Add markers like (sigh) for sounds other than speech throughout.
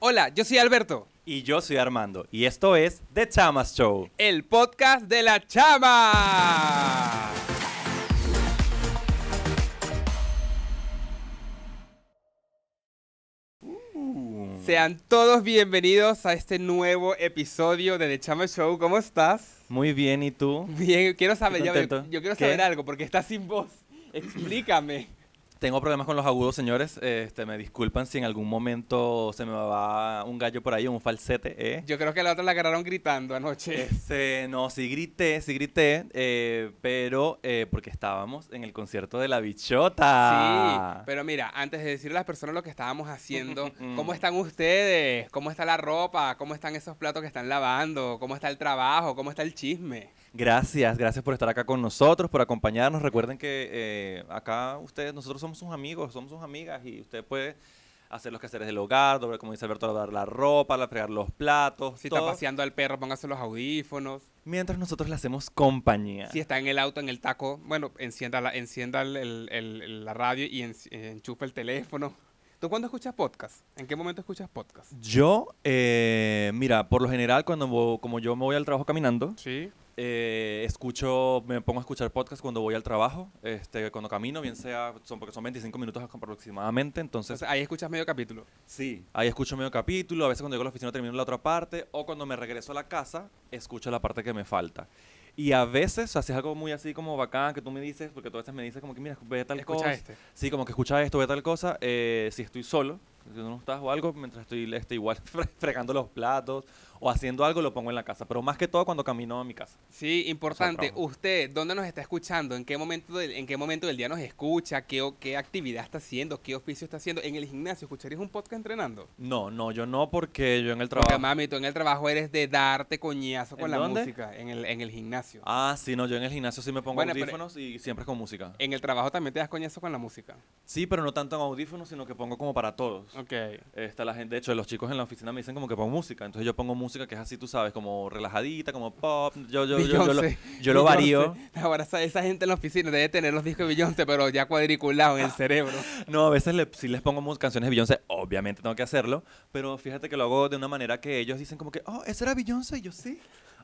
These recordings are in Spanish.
Hola, yo soy Alberto. Y yo soy Armando. Y esto es The Chamas Show. El podcast de la Chama. Uh. Sean todos bienvenidos a este nuevo episodio de The Chama Show. ¿Cómo estás? Muy bien, ¿y tú? Bien, quiero saber, yo, quiero saber algo porque estás sin voz. Explícame. Tengo problemas con los agudos, señores. Este, me disculpan si en algún momento se me va un gallo por ahí, un falsete. ¿eh? Yo creo que la otra la agarraron gritando anoche. Este, no, sí grité, sí grité, eh, pero eh, porque estábamos en el concierto de La Bichota. Sí, pero mira, antes de decirle a las personas lo que estábamos haciendo, (laughs) mm. ¿cómo están ustedes? ¿Cómo está la ropa? ¿Cómo están esos platos que están lavando? ¿Cómo está el trabajo? ¿Cómo está el chisme? Gracias, gracias por estar acá con nosotros, por acompañarnos. Recuerden que eh, acá ustedes, nosotros somos sus amigos, somos sus amigas y usted puede hacer los quehaceres del hogar, como dice Alberto, lavar la ropa, la, fregar los platos. Si está paseando al perro, póngase los audífonos. Mientras nosotros le hacemos compañía. Si está en el auto, en el taco, bueno, encienda la, encienda la radio y en, el teléfono. ¿Tú cuándo escuchas podcast? ¿En qué momento escuchas podcast? Yo, eh, mira, por lo general, cuando como yo me voy al trabajo caminando, ¿Sí? Eh, escucho, me pongo a escuchar podcast cuando voy al trabajo, este, cuando camino, bien sea, son, porque son 25 minutos aproximadamente, entonces... ahí escuchas medio capítulo. Sí, ahí escucho medio capítulo, a veces cuando llego a la oficina termino la otra parte, o cuando me regreso a la casa, escucho la parte que me falta. Y a veces es algo muy así como bacán que tú me dices, porque tú a veces me dices como que, mira, ve tal escucha cosa. Este. Sí, como que escucha esto, ve tal cosa. Eh, si estoy solo, si no estás o algo, mientras estoy este, igual (laughs) fregando los platos o haciendo algo lo pongo en la casa, pero más que todo cuando camino a mi casa. Sí, importante. Usted, ¿dónde nos está escuchando? ¿En qué momento del, en qué momento del día nos escucha? ¿Qué, ¿Qué actividad está haciendo? ¿Qué oficio está haciendo? ¿En el gimnasio escucharías un podcast entrenando? No, no, yo no porque yo en el trabajo... Porque mami, tú en el trabajo eres de darte coñazo con la música, en el, en el gimnasio. Ah, sí, no, yo en el gimnasio sí me pongo audífonos y siempre es con música. En el trabajo también te das coñazo con la música. Sí, pero no tanto en audífonos, sino que pongo como para todos. Ok. está la gente, de hecho, los chicos en la oficina me dicen como que pongo música, entonces yo pongo música que es así, tú sabes, como relajadita, como pop. Yo, yo, lo, yo varío. Ahora esa gente en la oficina debe tener los discos de Beyoncé, pero ya cuadriculado en el cerebro. (laughs) No, a veces si les pongo canciones de Beyoncé, obviamente tengo que hacerlo, pero fíjate que lo hago de una manera que ellos dicen como que, oh, ¿esa era Beyoncé? Y yo sí.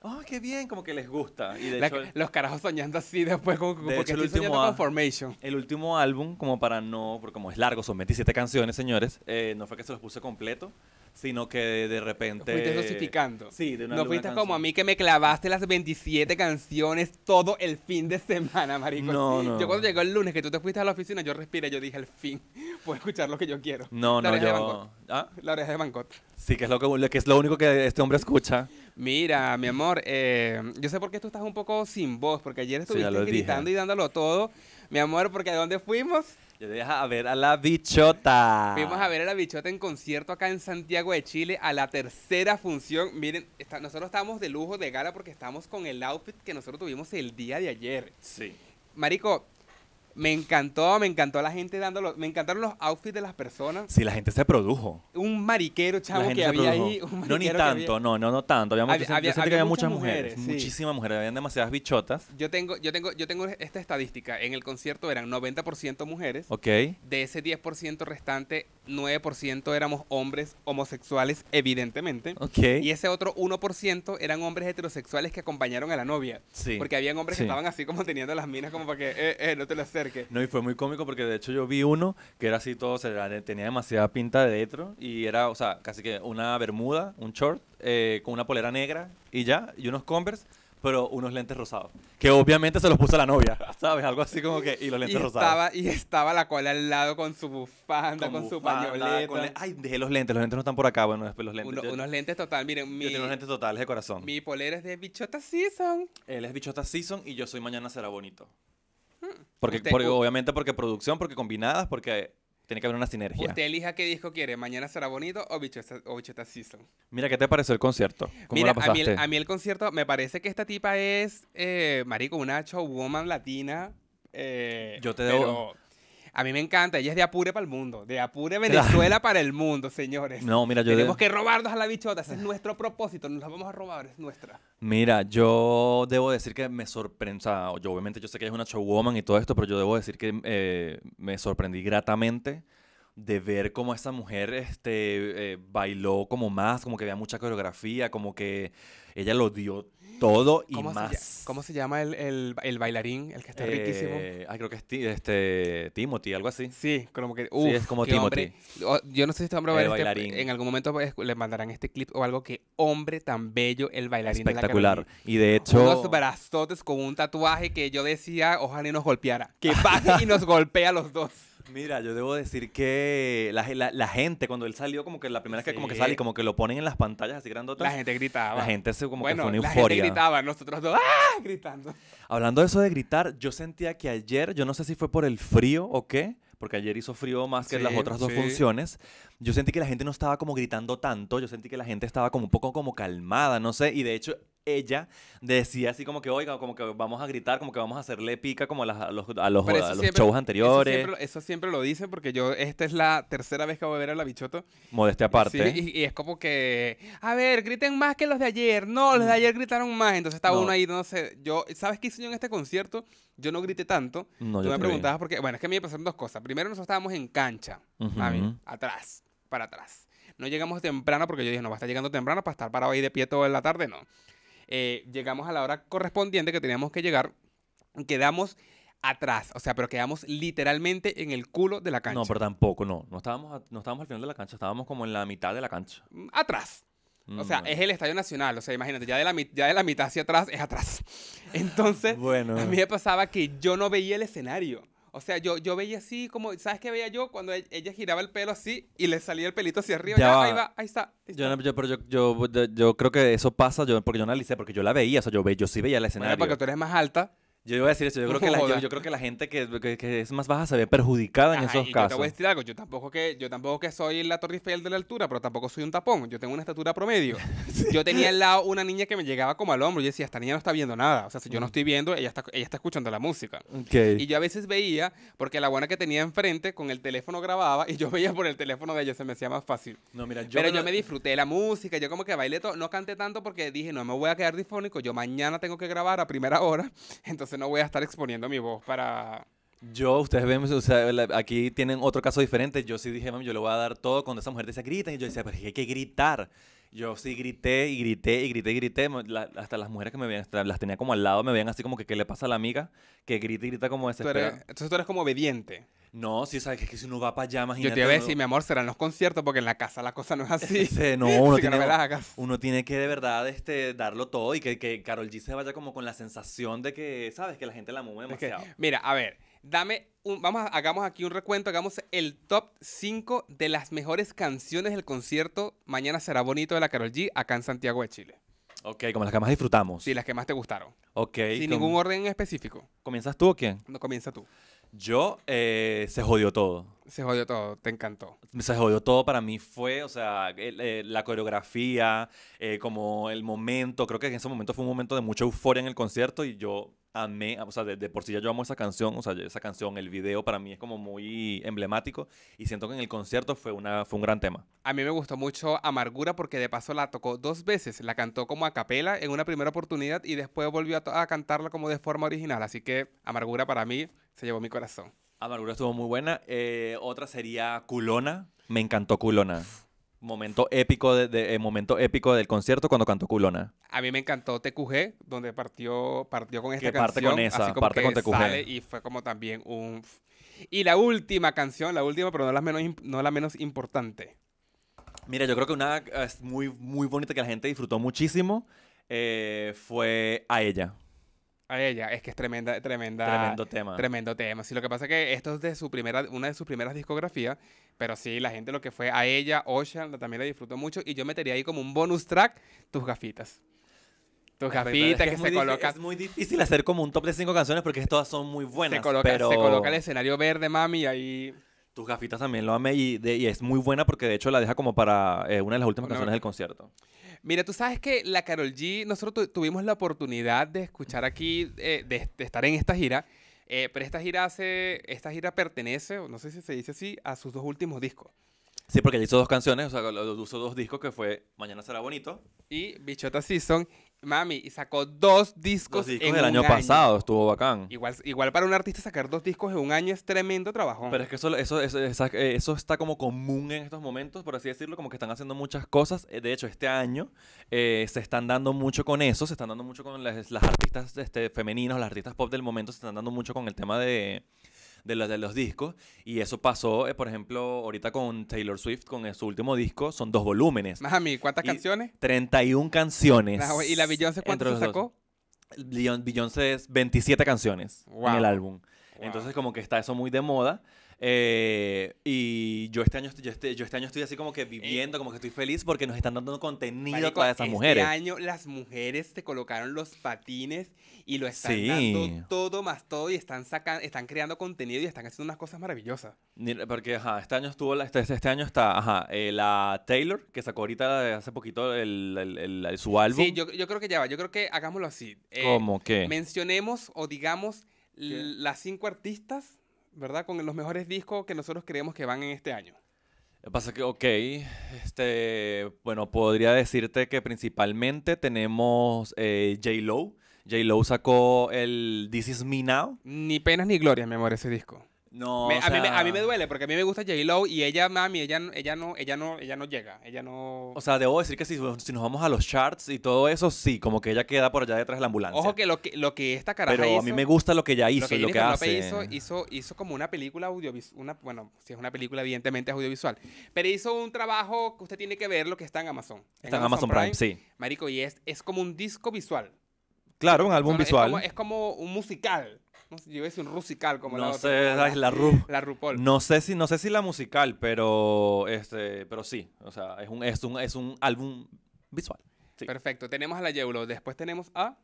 ¡Oh, qué bien! Como que les gusta. Y los carajos soñando así después como, porque el estoy último soñando con Formation. El último álbum, como para no, porque como es largo, son 27 canciones, señores, eh, no fue que se los puse completo, sino que de, repente... Fuiste dosificando. Sí, de una No fuiste como a mí que me clavaste las 27 canciones todo el fin de semana, marico. No, no. Yo cuando llegó el lunes que tú te fuiste a la oficina, yo respiré, yo dije, al fin, (laughs) puedo escuchar lo que yo quiero. No, la no, De ¿Ah? La oreja de Bangkok. Sí, que es lo, que, es lo único que este hombre escucha. Mira, mi amor, eh, yo sé por qué tú estás un poco sin voz, porque ayer estuviste gritando y dándolo todo. Mi amor, porque ¿a dónde fuimos? Yo deja a ver a la bichota. Fuimos a ver a la bichota en concierto acá en Santiago de Chile a la tercera función. Miren, nosotros estamos de lujo de gala porque estamos con el outfit que nosotros tuvimos el día de ayer. Sí. Marico, me encantó, me encantó la gente dándolo, me encantaron los outfits de las personas. Sí, la gente se produjo. Un mariquero, chavo, que había produjo. ahí. no ni tanto, no, no, no tanto. Había, yo que había muchas mujeres, muchísimas mujeres, habían demasiadas bichotas. Yo tengo, yo tengo, yo tengo esta estadística. En el concierto eran 90% mujeres. Ok. De ese 10% restante, 9% éramos hombres homosexuales, evidentemente. Ok. Y ese otro 1% eran hombres heterosexuales que acompañaron a la novia. Sí. Porque habían hombres que estaban así como teniendo las minas como para que, eh, eh, no te lo haces no, y fue muy cómico porque de hecho yo vi uno que era así todo, tenía demasiada pinta de dentro y era, o sea, casi que una bermuda, un short, eh, con una polera negra y ya, y unos Converse pero unos lentes rosados. Que obviamente se los puso la novia, (laughs) ¿sabes? Algo así como que. Y los lentes rosados. Estaba, y estaba la cola al lado con su bufanda, con, su pañoleta. ay, dejé los lentes, los lentes no están por acá, bueno, después los lentes. unos lentes total, miren. Mi, lentes totales de corazón. Mi polera es de Bichota Season. Él es Bichota Season y yo soy Mañana Será Bonito. Porque, obviamente porque producción, porque combinadas, porque tiene que haber una sinergia. Usted elija qué disco quiere, Mañana será bonito o esta, o Season. Mira, ¿qué te pareció el concierto? Mira, A mí, el, concierto, me parece que esta tipa es, eh, marico, una woman latina. Eh, yo te debo... A mí me encanta, ella es de Apure para el mundo, de Apure Venezuela para el mundo, señores. No, mira, yo tenemos que robarnos a la bichota, ese es nuestro propósito, nos la vamos a robar, es nuestra. Mira, yo debo decir que me sorprendí, o sea, yo obviamente yo sé que ella es una showwoman y todo esto, pero yo debo decir que eh, me sorprendí gratamente de ver cómo esa mujer este, eh, bailó como más, como que había mucha coreografía, como que ella lo dio todo y más. ¿Cómo se llama el, bailarín, el que está riquísimo? Eh, creo que es este, Timothy, algo así. Sí, como que. es como Timothy. yo no sé si este hombre a este, En algún momento le mandarán este clip o algo. que hombre tan bello el bailarín. Espectacular. y de hecho. Unos brazotes con un tatuaje que yo decía, ojalá y nos golpeara. Que (laughs) pase y nos golpea a los dos. Mira, yo debo decir que la, la, gente, cuando él salió, como que la primera vez que como que sale como que lo ponen en las pantallas así grandotas. La gente gritaba. La gente se como que fue una euforia. La gente gritaba, nosotros dos ¡ah! gritando. Hablando de eso de gritar, yo sentía que ayer, yo no sé si fue por el frío o qué, porque ayer hizo frío más que las otras dos funciones yo sentí que la gente no estaba como gritando tanto, yo sentí que la gente estaba como un poco como calmada, no sé, y de hecho ella decía así como que, oiga, como que vamos a gritar, como que vamos a hacerle pica como a, los, a los, los shows anteriores. Eso siempre, lo dicen porque yo, esta es la tercera vez que voy a ver a la bichoto. Modestia aparte. y, es como que, a ver, griten más que los de ayer. No, los de mm. ayer gritaron más. Entonces estaba uno ahí, no sé. Yo, ¿sabes qué hice yo en este concierto? Yo no grité tanto. No, Tú me preguntabas porque, bueno, es que a mí me pasaron dos cosas. Primero nosotros estábamos en cancha, a mí, atrás para atrás. No llegamos temprano porque yo dije, no va a estar llegando temprano para estar parado ahí de pie toda la tarde, no. Eh, llegamos a la hora correspondiente que teníamos que llegar. Quedamos atrás, o sea, pero quedamos literalmente en el culo de la cancha. No, pero tampoco, no. No estábamos, no estábamos al final de la cancha, estábamos como en la mitad de la cancha. Mm, atrás. o sea, mm. es el Estadio Nacional, o sea, imagínate, ya de, la, ya de la mitad hacia atrás es atrás. (laughs) Entonces, a mí me pasaba que yo no veía el escenario. O sea, yo, veía así como, ¿sabes qué veía yo? Cuando e, ella, giraba el pelo así y le salía el pelito hacia arriba. Ya, ahí va, ahí está. Yo, pero yo, yo, creo que eso pasa yo, porque yo analicé, porque yo la veía, o sea, yo, yo sí veía el escenario. Bueno, porque tú eres más alta. Yo iba a decir eso. Yo, creo, que (laughs) la, yo, creo que la gente que, es más baja se ve perjudicada en esos casos. Yo tampoco, que, yo tampoco que soy la Torre Eiffel de la altura, pero tampoco soy un tapón. Yo tengo una estatura promedio. (laughs) Yo tenía al lado una niña que me llegaba como al hombro. y decía, esta niña no está viendo nada. O sea, si yo no mm. estoy viendo, ella está, ella está escuchando la música. Y yo a veces veía, porque la buena que tenía enfrente con el teléfono grababa y yo (laughs) veía por el teléfono de ella. Se me hacía más fácil. pero yo me disfruté la música. Yo como que bailé todo. No canté tanto porque dije, no me voy a quedar difónico. Yo mañana tengo que grabar a primera hora. Entonces no voy a estar exponiendo mi voz para... Yo, ustedes ven, o sea, aquí tienen otro caso diferente. Yo sí dije, mami, yo le voy a dar todo cuando esa mujer dice, grita. Y yo decía, pero hay que gritar. Yo sí grité y grité y grité y grité. hasta las mujeres que me veían, las tenía como al lado, me veían así como que qué le pasa a la amiga, que grita y grita como ese entonces tú eres como obediente. No, sí, sabes que, si uno va para allá, imagínate. Yo te iba a decir, mi amor, serán los conciertos, porque en la casa la cosa no es así. (laughs) no, (laughs) uno, tiene, que uno tiene que de verdad este, darlo todo y que, que Carol G se vaya como con la sensación de que, ¿sabes? Que la gente la mueve demasiado. mira, a ver, Dame un, vamos, hagamos aquí un recuento, hagamos el top 5 de las mejores canciones del concierto Mañana será bonito de la Carol G acá en Santiago de Chile. Ok, como las que más disfrutamos. Sí, las que más te gustaron. Ok. Sin ningún orden específico. ¿Comienzas tú o quién? No, comienza tú. Yo, eh, se jodió todo. Se jodió todo, te encantó. Se jodió todo para mí fue, o sea, eh, la coreografía, eh, como el momento, creo que en ese momento fue un momento de mucha euforia en el concierto y yo amé, o sea, de, por sí ya yo amo esa canción, o sea, esa canción, el video para mí es como muy emblemático y siento que en el concierto fue, una, fue un gran tema. A mí me gustó mucho Amargura porque de paso la tocó dos veces, la cantó como a capela en una primera oportunidad y después volvió a, cantarla como de forma original, así que Amargura para mí se llevó mi corazón. Amargura estuvo muy buena, eh, otra sería Culona, me encantó Culona momento épico, de, de, eh, momento épico del concierto cuando cantó Culona. A mí me encantó TQG, donde partió, partió con esta que parte canción. Con esa, parte con TQG. y fue como también un... Y la última canción, la última, pero no la menos, no la menos importante. Mira, yo creo que una muy, muy bonita que la gente disfrutó muchísimo eh, fue a ella. A ella, es que es tremenda, tremenda. Tremendo tema. Tremendo tema. Sí, lo que pasa es que esto es de su primera, una de sus primeras discografías, pero sí, la gente lo que fue a ella, Ocean, también la disfrutó mucho, y yo metería ahí como un bonus track tus gafitas. Tus gafitas que, se colocan. Es muy difícil hacer como un top de cinco canciones porque todas son muy buenas. Se coloca, se coloca el escenario verde, mami, y ahí. Tus gafitas también lo amé y, es muy buena porque de hecho la deja como para eh, una de las últimas canciones del concierto. Mira, tú sabes que la Carol G, nosotros tuvimos la oportunidad de escuchar aquí, eh, de, estar en esta gira. Eh, pero esta gira hace, esta gira pertenece, no sé si se dice así, a sus dos últimos discos. Sí, porque hizo dos canciones, o sea, hizo dos discos que fue Mañana será bonito y Bichota Season. Mami, y sacó dos discos. en en el año, pasado, estuvo bacán. Igual, igual para un artista sacar dos discos en un año es tremendo trabajo. Pero es que eso, eso, eso, eh, eso, está como común en estos momentos, por así decirlo, como que están haciendo muchas cosas. Eh, de hecho, este año eh, se están dando mucho con eso, se están dando mucho con las, las artistas este, femeninas, las artistas pop del momento, se están dando mucho con el tema de de, de los discos. Y eso pasó, eh, por ejemplo, ahorita con Taylor Swift, con eh, su último disco, son dos volúmenes. Mami, ¿cuántas canciones? 31 canciones. ¿Y la Beyoncé cuánto sacó sacó? Beyoncé es 27 canciones en el álbum. Entonces como que está eso muy de moda. Eh, y yo este año yo este, yo este año estoy así como que eh, viviendo, como que estoy feliz porque nos están dando contenido para esas este mujeres. Este año las mujeres se colocaron los patines y lo están dando todo más todo y están están creando contenido y están haciendo unas cosas maravillosas. Porque este año estuvo la, este, este, este año está eh, la Taylor que sacó ahorita hace poquito el, su álbum. Sí, yo, yo, creo que ya va, yo creo que hagámoslo así. ¿Cómo que? Mencionemos o digamos las cinco artistas ¿verdad? Con los mejores discos que nosotros creemos que van en este año. Pasa que, ok, este, bueno, podría decirte que principalmente tenemos eh, J-Lo. J-Lo sacó el This Is Me Now. Ni penas ni gloria, mi amor, ese disco. No, a, mí, me, duele porque a mí me gusta J-Lo y ella, mami, ella, ella, no, ella, no, ella no llega. Ella no. O sea, debo decir que si, si nos vamos a los charts y todo eso, sí, como que ella queda por allá detrás de la ambulancia. Ojo que lo que, lo que esta caraja Pero a mí me gusta lo que ella hizo y lo que hace. Hizo, hizo, como una película audiovisual. Bueno, si es una película, evidentemente es audiovisual. Pero hizo un trabajo que usted tiene que ver lo que está en Amazon. Está en, Amazon, Prime, sí. Marico, y es, como un disco visual. Claro, un álbum visual. es como, un musical yo es un rusical como no la No sé si, no sé si la musical, pero este, pero sí. O sea, es un, es es un álbum visual. Perfecto. Tenemos a la Yeulo. Después tenemos a.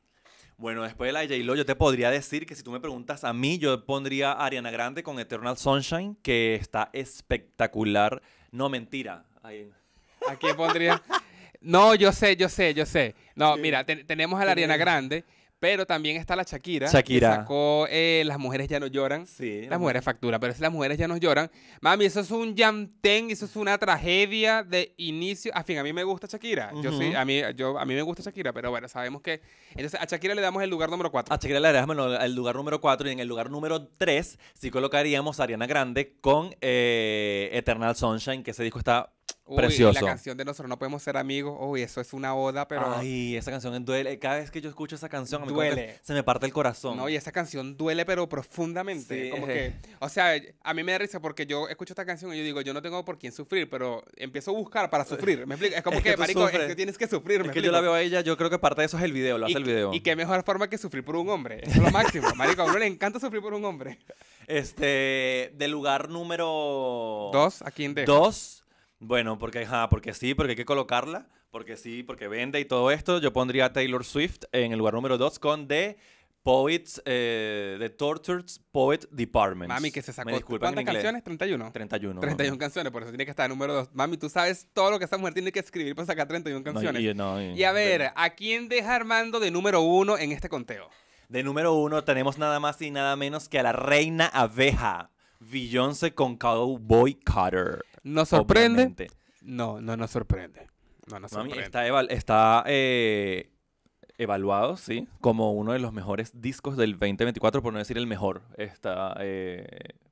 Bueno, después de la j yo te podría decir que si tú me preguntas a mí, yo pondría a Ariana Grande con Eternal Sunshine, que está espectacular. No, mentira. ¿A pondría? (laughs) no, yo sé, yo sé, yo sé. No, mira, tenemos a la Ariana Grande pero también está la Shakira. Shakira. sacó eh, Las mujeres ya no lloran. Sí. Las mujeres Factura, pero si las mujeres ya no lloran. Mami, eso es un yantén, eso es una tragedia de inicio a ah, fin. A mí me gusta Shakira. Yo sí, a mí, yo, a mí me gusta Shakira, pero bueno, sabemos que. Entonces, a Shakira le damos el lugar número 4. A Shakira le damos el lugar número 4 y en el lugar número 3 sí colocaríamos a Ariana Grande con eh, Eternal Sunshine, que ese disco está Precioso. la canción de nosotros no podemos ser amigos. Uy, eso es una oda, pero. Ay, esa canción duele. Cada vez que yo escucho esa canción, duele. se me parte el corazón. No, y esa canción duele, pero profundamente. Sí. (laughs) o sea, a mí me da risa porque yo escucho esta canción y yo digo, yo no tengo por quién sufrir, pero empiezo a buscar para sufrir. ¿Me explico? Es como (laughs) que, marico, es que tienes que sufrir. es que yo la veo a ella, yo creo que parte de eso es el video, lo hace el video. Y qué mejor forma que sufrir por un hombre. es lo máximo. (laughs) marico, a uno le encanta sufrir por un hombre. Este, del lugar número. Dos, aquí quién de? Dos bueno, porque, porque sí, porque hay que colocarla, porque sí, porque vende y todo esto. Yo pondría a Taylor Swift en el lugar número 2 con The Poets, eh, The Tortured Poet Department. Mami, que se sacó. ¿Cuántas canciones? 31. 31. 31 canciones, por eso tiene que estar en número 2. Mami, tú sabes todo lo que esta mujer tiene que escribir para sacar 31 canciones. y, a ver, ¿a quién deja Armando de número 1 en este conteo? De número 1 tenemos nada más y nada menos que a la reina abeja. Beyoncé con Cowboy Cutter No sorprende? No, no nos sorprende. No nos está, eh, evaluado, sí, como uno de los mejores discos del 2024, por no decir el mejor. Está eh,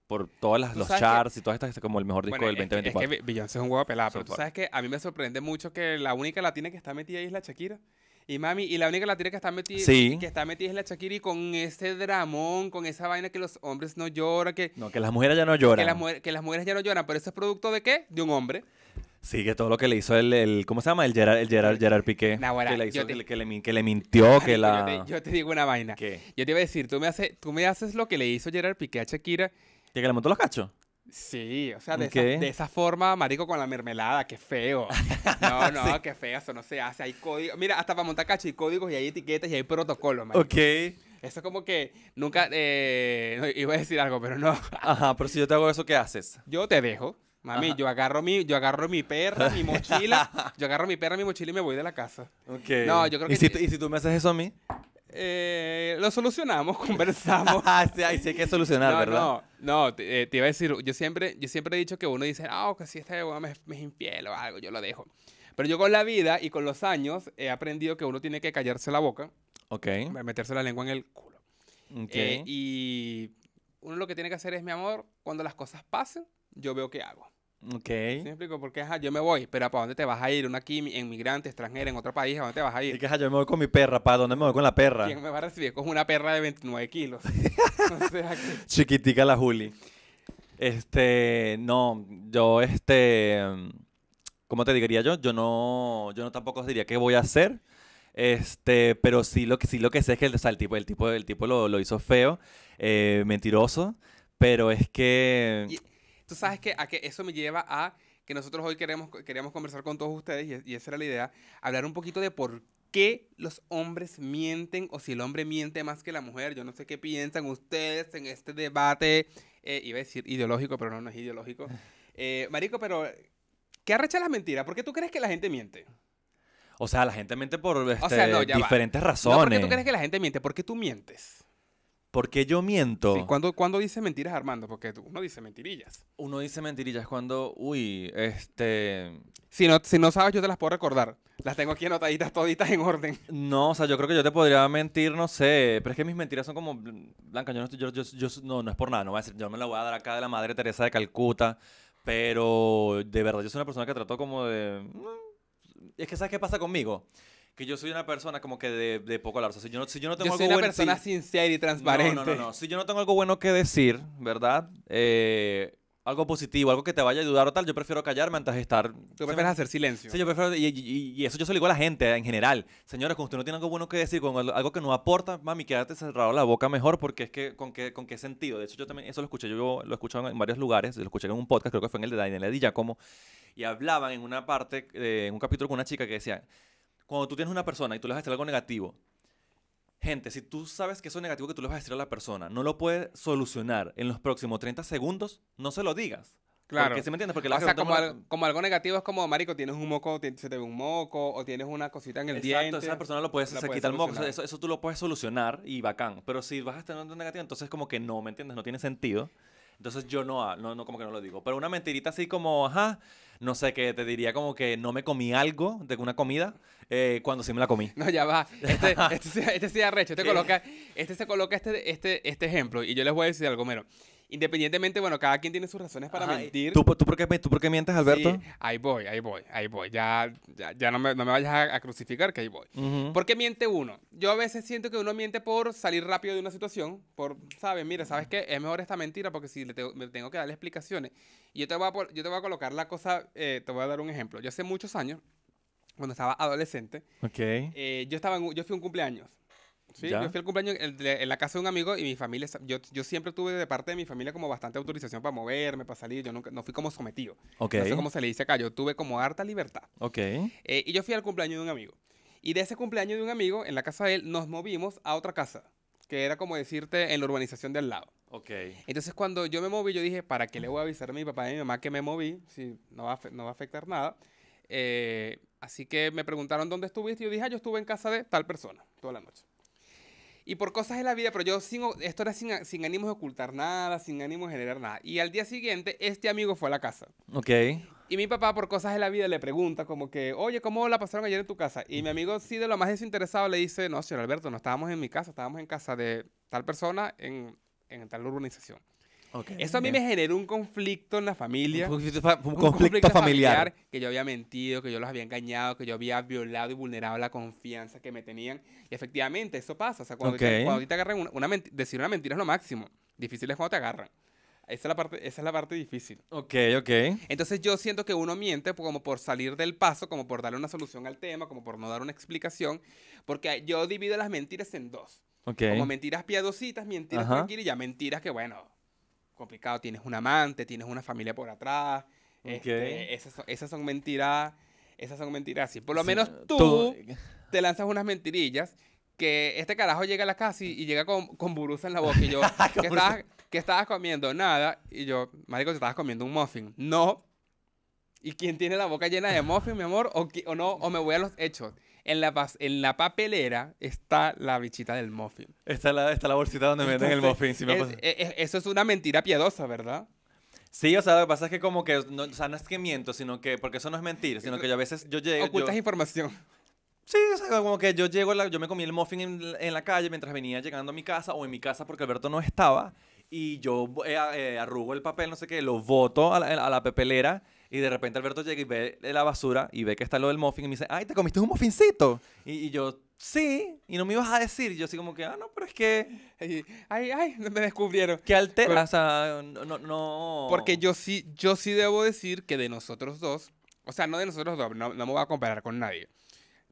por todas los charts y todas estas, es como el mejor disco del 2024. Que, es que Beyoncé es un huevo pelado, pero sabes que a mí me sorprende mucho que la única latina que está metida ahí es la Shakira. Y mami, y la única latina que está metida, que está es la Shakira con ese dramón, con esa vaina que los hombres no lloran, que... No, que las mujeres ya no lloran. Que las, mujeres ya no lloran, pero eso es producto de qué? De un hombre. Sí, que todo lo que le hizo el, el ¿cómo se llama? El Gerard, el Gerard, Gerard Piqué. que, le hizo, que, le, mintió, que la... Yo te, digo una vaina. ¿Qué? Yo te iba a decir, tú me, haces, tú me haces lo que le hizo Gerard Piqué a Shakira. ¿Que, le montó los cachos? Sí, o sea, de, esa, forma, marico, con la mermelada, qué feo. No, (laughs) no, qué feo, eso no se hace. Hay códigos. Mira, hasta para montar cacho hay códigos y hay etiquetas y hay protocolos, marico. Ok. Eso es como que nunca. Eh, iba a decir algo, pero no. Ajá, pero si yo te hago eso, ¿qué haces? Yo te dejo. Mami, yo agarro mi, yo agarro mi perra, mi mochila, (laughs) yo agarro mi perra, mi mochila y me voy de la casa. Okay. No, yo creo que. ¿Y si, ¿Y si tú me haces eso a mí? Eh, lo solucionamos, (laughs) (laughs) conversamos. Ah, sí, sí hay que solucionar, no, ¿verdad? No, no, eh, te, iba a decir, yo siempre, yo siempre he dicho que uno dice, ah, oh, que si este me, me es infiel o algo, yo lo dejo. Pero yo con la vida y con los años he aprendido que uno tiene que callarse la boca. Ok. Meterse la lengua en el culo. Eh, y uno lo que tiene que hacer es, mi amor, cuando las cosas pasen, yo veo qué hago. Ok. Porque, yo me voy, pero ¿para dónde te vas a ir? Una aquí, inmigrante, extranjera, en otro país, ¿a dónde te vas a ir? Y que, yo me voy con mi perra, ¿para dónde me voy con la perra? ¿Quién me va a recibir con una perra de 29 kilos? (laughs) (laughs) Chiquitica la Juli. Este, no, yo, este, ¿cómo te diría yo? Yo no, yo no tampoco diría qué voy a hacer. Este, pero sí lo que sí lo que sé es que el, tipo, el tipo, el tipo lo, hizo feo, eh, mentiroso, pero es que. Tú sabes que, a que eso me lleva a que nosotros hoy queremos, queríamos conversar con todos ustedes, y, esa era la idea, hablar un poquito de por qué los hombres mienten o si el hombre miente más que la mujer. Yo no sé qué piensan ustedes en este debate, eh, iba a decir ideológico, pero no, no es ideológico. (laughs) Eh, marico, pero ¿qué arrecha las mentiras? ¿Por qué tú crees que la gente miente? O sea, la gente miente por este, diferentes razones. ¿Por qué tú crees que la gente miente? ¿Por qué tú mientes? Porque yo miento. Sí, ¿cuándo, ¿cuándo dices mentiras, Armando? Porque uno dice mentirillas. Uno dice mentirillas cuando, uy, este... Si no, si no sabes, yo te las puedo recordar. Las tengo aquí anotaditas toditas en orden. No, o sea, yo creo que yo te podría mentir, no sé. Pero es que mis mentiras son como... Blanca, yo no estoy... Yo, yo, no, no es por nada. No voy a decir, yo me la voy a dar acá de la Madre Teresa de Calcuta. Pero de verdad, yo soy una persona que trato como de... Mm, es que ¿sabes qué pasa conmigo? que yo soy una persona como que de, poco hablar. si yo no, si yo no tengo algo soy una persona sincera y transparente. No, no, no, Si yo no tengo algo bueno que decir, ¿verdad? Eh, algo positivo, algo que te vaya a ayudar o tal, yo prefiero callarme antes de estar... Tú prefieres hacer silencio. Sí, yo prefiero... Y, y, eso yo se lo digo a la gente en general. Señores, cuando usted no tiene algo bueno que decir, con algo que no aporta, mami, quédate cerrado la boca mejor porque es que, ¿con qué, con qué sentido? De hecho, yo también, eso lo escuché, yo lo he en varios lugares, lo escuché en un podcast, creo que fue en el de Daniela Di como y hablaban en una parte, eh, en un capítulo con una chica que decía cuando tú tienes una persona y tú le vas a decir algo negativo, gente, si tú sabes que eso es negativo que tú le vas a decir a la persona, no lo puedes solucionar en los próximos 30 segundos, no se lo digas. Claro. Porque, ¿sí me entiendes? Porque o sea, como, algo negativo es como, marico, tienes un moco, se te ve un moco, o tienes una cosita en el diente. Exacto, esa persona lo puedes, se quita el moco, eso, tú lo puedes solucionar y bacán. Pero si vas a estar algo negativo, entonces como que no, ¿me entiendes? No tiene sentido. Entonces yo ah, no, no, como que no lo digo. Pero una mentirita así como, ajá, no sé, que te diría como que no me comí algo de una comida eh, cuando sí me la comí. No, ya va. Este, (laughs) este, este, este, este, coloca, este se coloca este, este, este ejemplo. Y yo les voy a decir algo, mero. Independientemente, bueno, cada quien tiene sus razones para mentir. ¿Tú, por qué, mientes, Alberto? ahí voy, ahí voy, ahí voy. Ya, ya, no, me, no, me, vayas a, crucificar, que ahí voy. ¿Por qué miente uno? Yo a veces siento que uno miente por salir rápido de una situación, por, ¿sabes? Mira, ¿sabes qué? Es mejor esta mentira porque si le tengo que dar explicaciones. Y yo te voy a, colocar la cosa, eh, te voy a dar un ejemplo. Yo hace muchos años, cuando estaba adolescente, okay. Eh, yo, estaba yo fui un cumpleaños Sí, yo fui al cumpleaños en, la casa de un amigo y mi familia, yo, yo siempre tuve de parte de mi familia como bastante autorización para moverme, para salir, yo nunca, no fui como sometido. Ok. No sé cómo se le dice acá, yo tuve como harta libertad. Ok. Eh, y yo fui al cumpleaños de un amigo. Y de ese cumpleaños de un amigo, en la casa de él, nos movimos a otra casa, que era como decirte en la urbanización de al lado. Ok. Entonces cuando yo me moví, yo dije, ¿para qué le voy a avisar a mi papá y a mi mamá que me moví? Si no va a, no va a afectar nada. Eh, así que me preguntaron dónde estuviste y yo dije, ah, yo estuve en casa de tal persona toda la noche. Y por cosas de la vida, pero yo esto era sin, sin ánimos de ocultar nada, sin ánimos de generar nada. Y al día siguiente, este amigo fue a la casa. Ok. Y mi papá, por cosas de la vida, le pregunta como que, oye, ¿cómo la pasaron ayer en tu casa? Y mi amigo, sí, de lo más desinteresado, le dice, no, señor Alberto, no estábamos en mi casa, estábamos en casa de tal persona en, en tal urbanización. Eso a mí me generó un conflicto en la familia. Un, conflicto, familiar. Que yo había mentido, que yo los había engañado, que yo había violado y vulnerado la confianza que me tenían. Y efectivamente, eso pasa. O sea, cuando, te, agarran, una, decir una mentira es lo máximo. Difícil es cuando te agarran. Esa es, la parte, esa es la parte difícil. Ok, ok. Entonces yo siento que uno miente como por salir del paso, como por darle una solución al tema, como por no dar una explicación, porque yo divido las mentiras en dos. Como mentiras piadositas, mentiras tranquilas y ya mentiras que, bueno, complicado. Tienes un amante, tienes una familia por atrás. Este, esas, son, mentiras. Esas son mentiras. Sí, por lo menos tú, te lanzas unas mentirillas que este carajo llega a la casa y, llega con, con burusa en la boca y yo, (laughs) que estabas, estabas, comiendo? Nada. Y yo, marico, te estabas comiendo un muffin. No. ¿Y quién tiene la boca llena de muffin, mi amor? O, o no, o me voy a los hechos. En la, en la papelera está la bichita del muffin. Está la, está la bolsita donde meten el muffin. E-, e-, eso es una mentira piadosa, ¿verdad? Sí, o sea, lo que pasa es que como que, no, o sea, no es que miento, sino que, porque eso no es mentira, sino que yo a veces yo llego... Ocultas información. Sí, o sea, como que yo llego, yo me comí el muffin en, la calle mientras venía llegando a mi casa o en mi casa porque Alberto no estaba y yo eh, eh, arrugo el papel, no sé qué, lo boto a la, a la papelera y de repente Alberto llega y ve la basura y ve que está lo del muffin y me dice, ay, te comiste un muffincito. Y, yo, sí, y no me ibas a decir. Y yo así como que, ah, no, pero es que... Ay, ay, no me descubrieron. Que altera, o sea, no, no... Porque yo sí, yo sí debo decir que de nosotros dos, o sea, no de nosotros dos, no, no me voy a comparar con nadie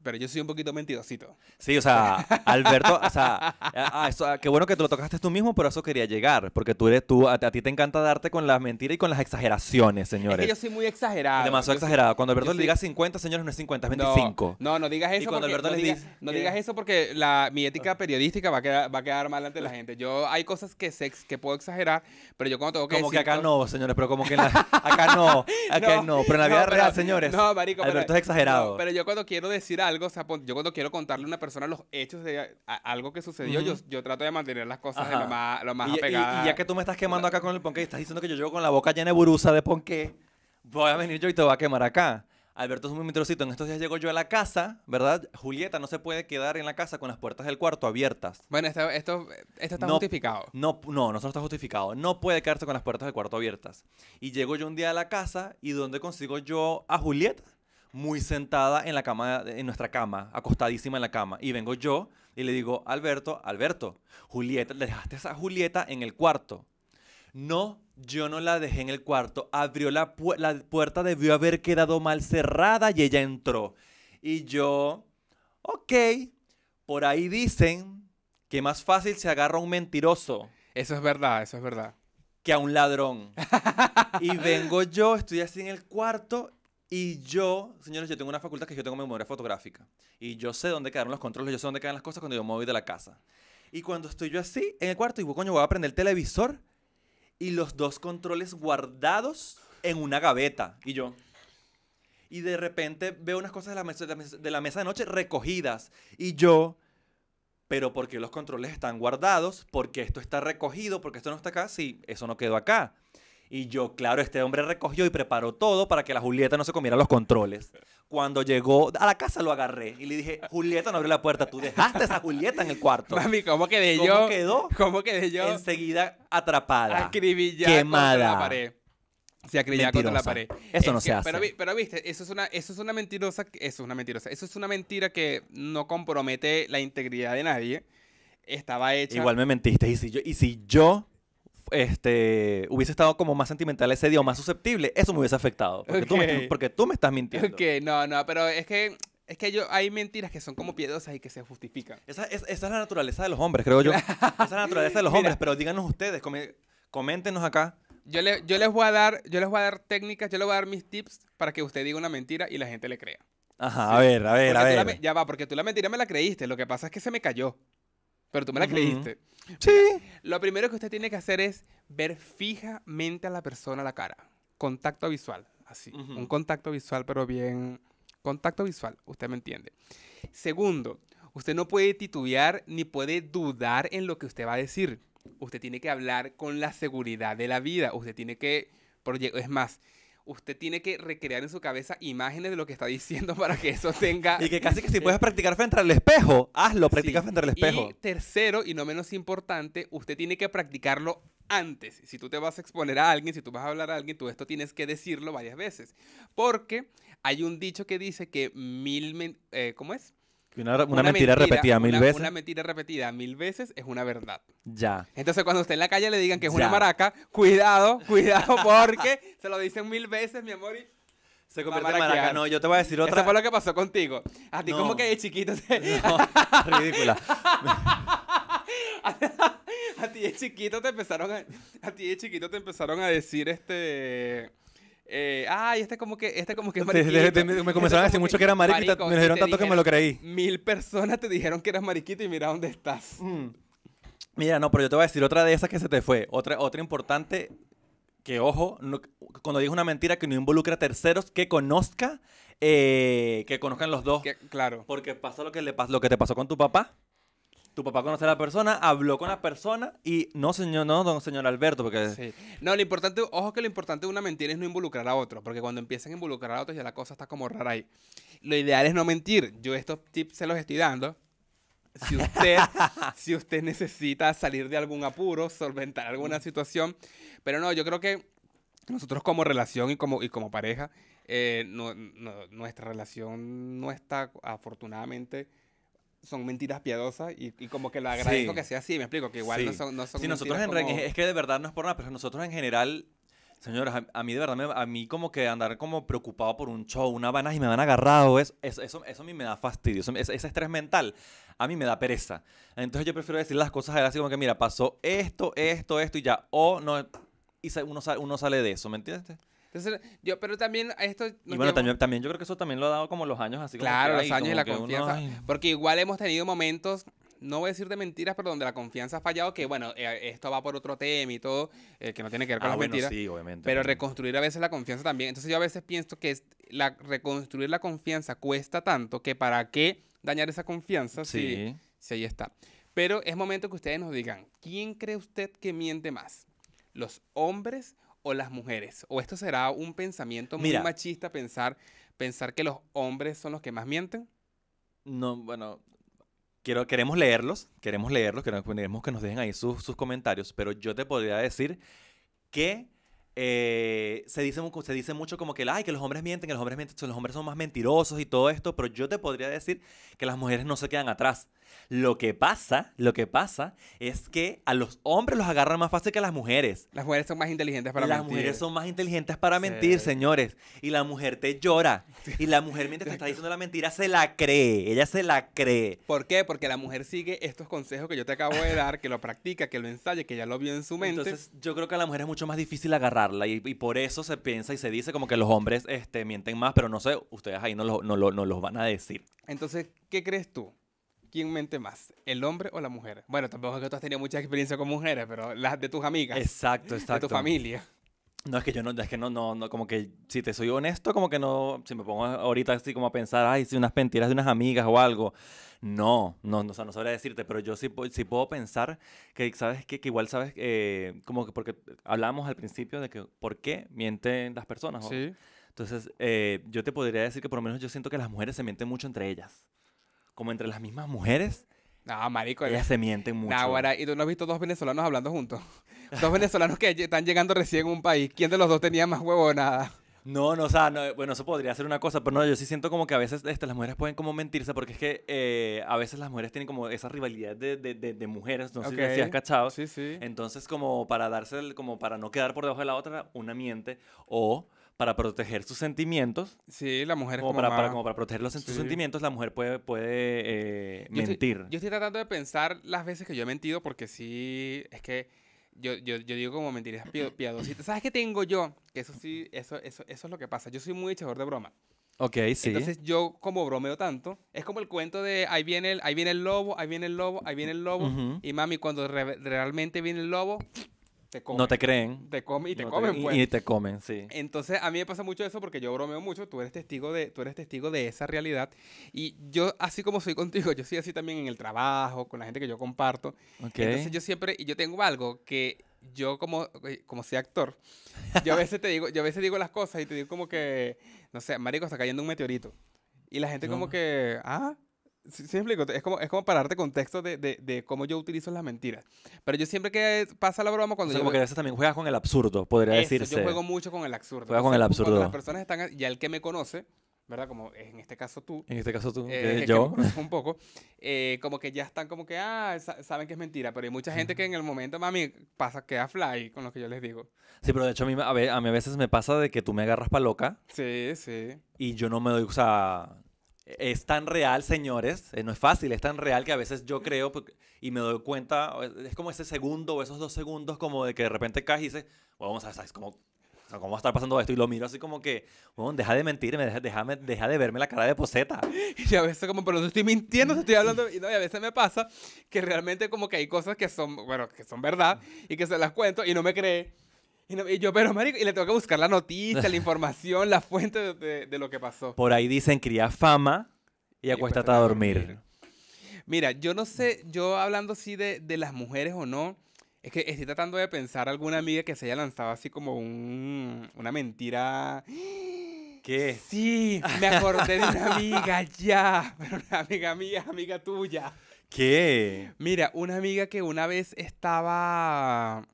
pero yo soy un poquito mentirosito. Sí, o sea, Alberto, o sea, ah, ah, qué bueno que te lo tocaste tú mismo, pero a eso quería llegar, porque tú eres tú, a, ti te encanta darte con las mentiras y con las exageraciones, señores. que yo soy muy exagerado. Demasiado exagerado. cuando Alberto le diga 50, señores, no es 50, es 25. No, no, digas eso. cuando Alberto no no digas eso porque mi ética periodística va a quedar, va a quedar mal ante la gente. Yo hay cosas que que puedo exagerar, pero yo cuando tengo que Como que acá no, señores, pero como que acá no, (laughs) acá no, pero en la vida real, señores. No, marico, Alberto esto es exagerado. pero yo cuando quiero decir algo yo cuando quiero contarle a una persona los hechos de algo que sucedió, yo, yo trato de mantener las cosas lo más, lo más y, Y, ya que tú me estás quemando acá con el ponqué, estás diciendo que yo llego con la boca llena de burusa de ponqué, voy a venir yo y te voy a quemar acá. Alberto es muy mitrocito. En estos días llego yo a la casa, ¿verdad? Julieta no se puede quedar en la casa con las puertas del cuarto abiertas. Bueno, esto, esto, está justificado. No, no, no, no está justificado. No puede quedarse con las puertas del cuarto abiertas. Y llego yo un día a la casa y ¿dónde consigo yo a Julieta? muy sentada en la cama, en nuestra cama, acostadísima en la cama. Y vengo yo y le digo, Alberto, Alberto, Julieta, le dejaste a Julieta en el cuarto. No, yo no la dejé en el cuarto. Abrió la, la puerta, debió haber quedado mal cerrada y ella entró. Y yo, ok, por ahí dicen que más fácil se agarra un mentiroso. Eso es verdad, eso es verdad. Que a un ladrón. y vengo yo, estoy así en el cuarto y yo, señores, yo tengo una facultad que yo tengo memoria fotográfica. Y yo sé dónde quedaron los controles, yo sé dónde quedan las cosas cuando yo me voy de la casa. Y cuando estoy yo así, en el cuarto, digo, coño, voy a prender el televisor y los dos controles guardados en una gaveta. Y yo. Y de repente veo unas cosas de la mesa de, la mesa, de, noche recogidas. Y yo. Pero ¿por qué los controles están guardados? ¿Por qué esto está recogido, ¿Por qué esto no está acá. Sí, eso no quedó acá. Y yo, claro, este hombre recogió y preparó todo para que la Julieta no se comiera los controles. Cuando llegó a la casa lo agarré y le dije, Julieta no abrió la puerta, tú dejaste a esa Julieta en el cuarto. Mami, ¿cómo quedé yo? ¿Cómo quedó? ¿Cómo quedé yo? Enseguida atrapada. Acribillada. Quemada. La pared. Se acrilló contra la pared. Eso no se hace. Pero, viste, eso es una, eso es una mentirosa, eso es una mentirosa, eso es una mentira que no compromete la integridad de nadie. Estaba hecha. Igual me mentiste. Y si yo, y si yo este, hubiese estado como más sentimental ese día o más susceptible, eso me hubiese afectado. (laughs) Porque, tú, me, estás mintiendo. Ok, no, no, pero es que es que yo, hay mentiras que son como piedosas y que se justifican. Esa es, la naturaleza de los hombres, creo yo. (laughs) esa es la naturaleza de los hombres, pero díganos ustedes, coméntenos acá. Yo, yo, les voy a dar, yo les voy a dar técnicas, yo les voy a dar mis tips para que usted diga una mentira y la gente le crea. Ajá, a ver, a ver, a ver. ya va, porque tú la mentira me la creíste, lo que pasa es que se me cayó pero tú me la creíste. Sí. lo primero que usted tiene que hacer es ver fijamente a la persona la cara. Contacto visual, así. Un contacto visual, pero bien... Contacto visual, usted me entiende. Segundo, usted no puede titubear ni puede dudar en lo que usted va a decir. Usted tiene que hablar con la seguridad de la vida. Usted tiene que... Es más, usted tiene que recrear en su cabeza imágenes de lo que está diciendo (laughs) para que eso tenga... y que casi que si (laughs) puedes practicar frente al espejo, hazlo, practica frente al espejo. Y tercero, y no menos importante, usted tiene que practicarlo antes. Si tú te vas a exponer a alguien, si tú vas a hablar a alguien, tú esto tienes que decirlo varias veces. Porque hay un dicho que dice que mil... Eh, ¿Cómo es? Una, mentira, repetida mil veces. Una mentira repetida mil veces es una verdad. Ya. Entonces, cuando usted en la calle le digan que es una maraca, cuidado, (laughs) cuidado, porque se lo dicen mil veces, mi amor, y se convierte en maraca. No, yo te voy a decir otra. Eso fue lo que pasó contigo. A ti, como que de chiquito te... (laughs) no, (laughs) ridícula. a, ti de chiquito te empezaron a, a ti de chiquito te empezaron a decir este eh, ay, este como que, este como que es mariquita. me este comenzaron a decir mucho que, era mariquita, me dijeron tanto que me lo creí. Mil personas te dijeron que eras mariquita y mira dónde estás. Mm. Mira, no, pero yo te voy a decir otra de esas que se te fue. Otra, otra importante que, ojo, cuando digas una mentira que no involucra a terceros que conozca, eh, que conozcan los dos. claro. Porque pasa lo que, le, lo que te pasó con tu papá tu papá conoce a la persona, habló con la persona y no, señor, no, don señor Alberto, porque... No, lo importante, ojo que lo importante de una mentira es no involucrar a otro, porque cuando empiezan a involucrar a otros ya la cosa está como rara ahí. Lo ideal es no mentir. Yo estos tips se los estoy dando. Si usted, (laughs) si usted necesita salir de algún apuro, solventar alguna situación. Pero no, yo creo que nosotros como relación y como, como pareja, eh, nuestra relación no está afortunadamente son mentiras piadosas y, como que lo agradezco que sea así, me explico, que igual no son, no son nosotros en es que de verdad no es por nada, pero nosotros en general, señores, a, mí de verdad, me, a mí como que andar como preocupado por un show, una vaina y me van agarrado, es, eso, eso a mí me da fastidio, ese estrés mental a mí me da pereza. Entonces yo prefiero decir las cosas así como que, mira, pasó esto, esto, esto y ya, o no, y uno, uno sale de eso, ¿me entiendes? Entonces, yo, pero también esto... Y bueno, también, también yo creo que eso también lo ha dado como los años así. Claro, los años y la confianza. Porque igual hemos tenido momentos, no voy a decir de mentiras, pero donde la confianza ha fallado, que bueno, eh, esto va por otro tema y todo, eh, que no tiene que ver con ah, las mentiras. Sí, obviamente. Pero reconstruir a veces la confianza también. Entonces yo a veces pienso que la, reconstruir la confianza cuesta tanto que para qué dañar esa confianza sí. si, ahí está. Pero es momento que ustedes nos digan, ¿quién cree usted que miente más? ¿Los hombres o las mujeres? ¿O esto será un pensamiento muy machista pensar, pensar que los hombres son los que más mienten? No, bueno, quiero, queremos leerlos, queremos leerlos, queremos que nos dejen ahí sus, comentarios, pero yo te podría decir que eh, se, dice, se dice mucho como que, ay, que los hombres mienten, que los hombres mienten, los hombres son más mentirosos y todo esto, pero yo te podría decir que las mujeres no se quedan atrás. Lo que pasa, lo que pasa es que a los hombres los agarran más fácil que a las mujeres. Las mujeres son más inteligentes para mentir. Las mujeres son más inteligentes para mentir, señores. Y la mujer te llora. Y la mujer mientras te está diciendo la mentira se la cree. Ella se la cree. ¿Por qué? Porque la mujer sigue estos consejos que yo te acabo de dar, que lo practica, que lo ensaya, que ya lo vio en su mente. Entonces, yo creo que a la mujer es mucho más difícil agarrarla y, por eso se piensa y se dice como que los hombres este, mienten más, pero no sé, ustedes ahí no no los van a decir. Entonces, ¿qué crees tú? ¿Quién mente más? ¿El hombre o la mujer? Bueno, tampoco es que tú has tenido mucha experiencia con mujeres, pero las de tus amigas. Exacto, exacto. De tu familia. No, es que yo no, es que no, no, no, como que si te soy honesto, como que no, si me pongo ahorita así como a pensar, ay, si unas mentiras de unas amigas o algo. No, no, no, o sea, no sabría decirte, pero yo sí, sí puedo pensar que, ¿sabes qué? Que igual, ¿sabes? Eh, como que porque hablamos al principio de que, ¿por qué mienten las personas? Sí. Entonces, eh, yo te podría decir que por lo menos yo siento que las mujeres se mienten mucho entre ellas como entre las mismas mujeres. No, marico. Ellas se mienten mucho. ahora y tú no has visto dos venezolanos hablando juntos. (laughs) Dos venezolanos que están llegando recién a un país. ¿Quién de los dos tenía más huevo nada? No, no, o sea, bueno, eso podría ser una cosa, pero no, yo sí siento como que a veces este, las mujeres pueden como mentirse, porque es que eh, a veces las mujeres tienen como esa rivalidad de, de, mujeres, no sé si si cachado. Sí, sí. Entonces, como para darse, como para no quedar por debajo de la otra, una miente, o para proteger sus sentimientos. Sí, la mujer como, como para, para, como para proteger los, sus sentimientos, la mujer puede, puede eh, mentir. yo estoy tratando de pensar las veces que yo he mentido porque sí, es que yo, yo, yo digo como mentiras piadositas. ¿Sabes qué tengo yo? Que eso sí, eso, eso, es lo que pasa. Yo soy muy echador de broma. Ok, sí. Entonces yo como bromeo tanto, es como el cuento de ahí viene el, ahí viene el lobo, ahí viene el lobo, ahí viene el lobo. Y mami, cuando realmente viene el lobo, no te creen. Te comen y te comen, pues. Y te comen, sí. Entonces, a mí me pasa mucho eso porque yo bromeo mucho, tú eres testigo de tú eres testigo de esa realidad y yo así como soy contigo, yo soy así también en el trabajo, con la gente que yo comparto. Entonces, yo siempre y yo tengo algo que yo como, eh, como soy actor, yo a veces te digo, yo a veces digo las cosas y te digo como que no sé, marico, está cayendo un meteorito. Y la gente como que, ah, Sí, explico, es como, es como pararte contexto de, cómo yo utilizo las mentiras. Pero yo siempre que pasa la broma cuando o como que a veces también juegas con el absurdo, podría decir Yo juego mucho con el absurdo. Juegas con el absurdo. las personas están... Ya el que me conoce, ¿verdad? Como en este caso tú. En este caso tú, eh, eh, yo. un poco. Eh, como que ya están como que, ah, saben que es mentira. Pero hay mucha gente que en el momento, mami, pasa, queda fly con lo que yo les digo. Sí, pero de hecho a mí a, mí a veces me pasa de que tú me agarras pa' loca. Sí, sí. Y yo no me doy, o sea, es tan real, señores, eh, no es fácil, es tan real que a veces yo creo y me doy cuenta, es como ese segundo o esos dos segundos como de que de repente caes y dices, bueno, vamos a, es Como, ¿cómo va a estar pasando esto? Y lo miro así como que, bueno, deja de mentirme, deja, de verme la cara de poseta. (laughs) Y a veces como, pero no estoy mintiendo, estoy hablando, y, y a veces me pasa que realmente como que hay cosas que son, bueno, que son verdad y que se las cuento y no me cree. Y, yo, pero marico, y le tengo que buscar la noticia, la información, la fuente de, lo que pasó. Por ahí dicen cría fama y, acuéstate a dormir. Mira, yo no sé, yo hablando así de, las mujeres o no, es que estoy tratando de pensar alguna amiga que se haya lanzado así como un, una mentira. ¿Qué? Sí, me acordé de una amiga ya, pero una amiga mía, amiga tuya. ¿Qué? Mira, una amiga que una vez estaba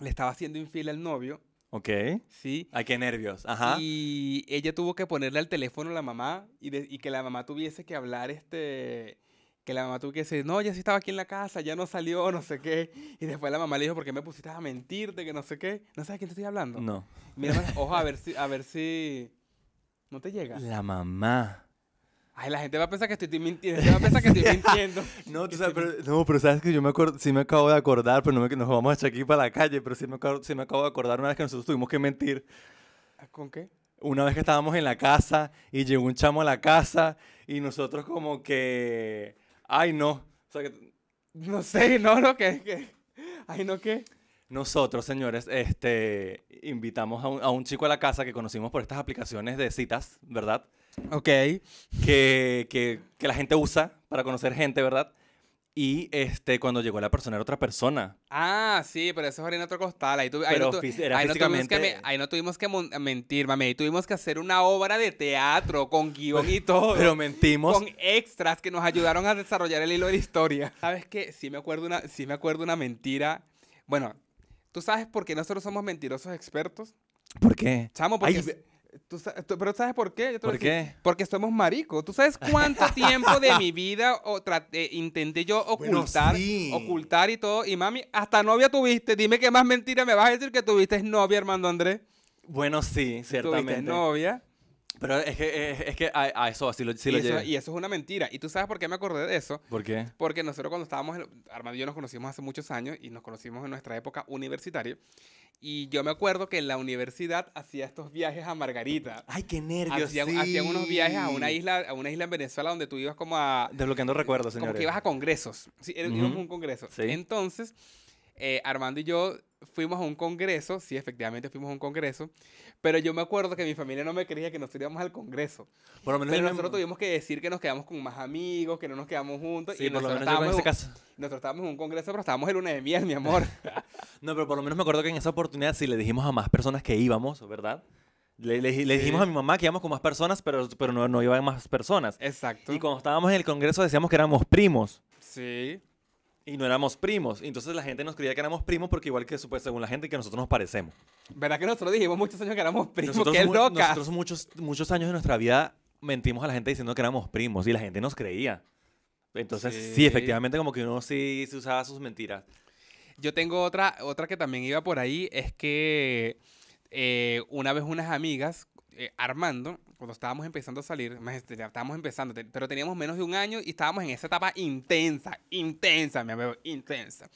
le estaba haciendo infiel al novio. Ok. Sí. Ay, qué nervios. Ajá. Y ella tuvo que ponerle al teléfono a la mamá y, que la mamá tuviese que hablar este que la mamá tuvo que decir, no, ya sí estaba aquí en la casa, ya no salió, (laughs) no sé qué. Y después la mamá le dijo, ¿por qué me pusiste a de Que no sé qué. ¿No sabes de quién te estoy hablando? No. Mira, ojo, a ver si, a ver si. No te llega. La mamá. Ay, la gente va a pensar que estoy mintiendo. va a pensar que estoy (laughs) mintiendo. no, tú sabes, pero, no, pero sabes que yo me acuerdo, sí me acabo de acordar, pero no me, nos vamos a echar aquí para la calle, pero sí me, acabo, sí me acabo de acordar una vez que nosotros tuvimos que mentir. Ah, ¿Con qué? Una vez que estábamos en la casa y llegó un chamo a la casa y nosotros como que... Ay, no. O sea, que... (laughs) No sé, no, no, que... que... Ay, no, ¿qué? Nosotros, señores, este, invitamos a un, chico a la casa que conocimos por estas aplicaciones de citas, ¿verdad? Ok. Que, que, que la gente usa para conocer gente, ¿verdad? Y este, cuando llegó la persona era otra persona. Ah, sí, pero eso es harina otro costal. Ahí, no, ahí no tuvimos que mentir, mami. Ahí tuvimos que hacer una obra de teatro con guión y todo. pero mentimos. Con extras que nos ayudaron a desarrollar el hilo de la historia. ¿Sabes qué? Sí me acuerdo una, sí me acuerdo una mentira. Bueno, ¿tú sabes por qué nosotros somos mentirosos expertos? ¿Por qué? Chamo, porque... Tú, pero ¿sabes por qué? ¿Por qué? Porque somos maricos. ¿Tú sabes cuánto (laughs) tiempo de mi vida eh, intenté yo ocultar, ocultar y todo? Y mami, hasta novia tuviste. Dime qué más mentira me vas a decir que tuviste novia, Hermano Andrés. Bueno, sí, ciertamente. Tuviste novia. Pero es que, es, que a, eso así lo, sí y lo eso, Y eso es una mentira. ¿Y tú sabes por qué me acordé de eso? ¿Por qué? Porque nosotros cuando estábamos, Armando y yo nos conocimos hace muchos años y nos conocimos en nuestra época universitaria. Y yo me acuerdo que en la universidad hacía estos viajes a Margarita. ¡Ay, qué nervios! Hacían, sí. hacían unos viajes a una isla a una isla en Venezuela donde tú ibas como a... Desbloqueando recuerdos, señor Como que ibas a congresos. Sí, era un congreso. Entonces eh, Armando y yo fuimos a un congreso, sí, efectivamente fuimos a un congreso, pero yo me acuerdo que mi familia no me creía que nos iríamos al congreso. Por lo menos pero nosotros tuvimos que decir que nos quedamos con más amigos, que no nos quedamos juntos. y en Nosotros estábamos en un congreso, pero estábamos el lunes de miel, mi amor. (laughs) no, pero por lo menos me acuerdo que en esa oportunidad sí le dijimos a más personas que íbamos, ¿verdad? Le, dijimos a mi mamá que íbamos con más personas, pero, pero no, no iban más personas. Exacto. Y cuando estábamos en el Congreso decíamos que éramos primos. Sí y no éramos primos. entonces la gente nos creía que éramos primos porque igual que según la gente que nosotros nos parecemos. ¿Verdad que nosotros dijimos muchos años que éramos primos? ¡Qué loca! Nosotros muchos, años de nuestra vida mentimos a la gente diciendo que éramos primos y la gente nos creía. Entonces sí, efectivamente como que uno sí se usaba sus mentiras. Yo tengo otra, otra que también iba por ahí, es que eh, una vez unas amigas eh, armando, cuando estábamos empezando a salir, este, estábamos empezando, pero teníamos menos de un año y estábamos en esa etapa intensa, intensa, mi amigo, intensa.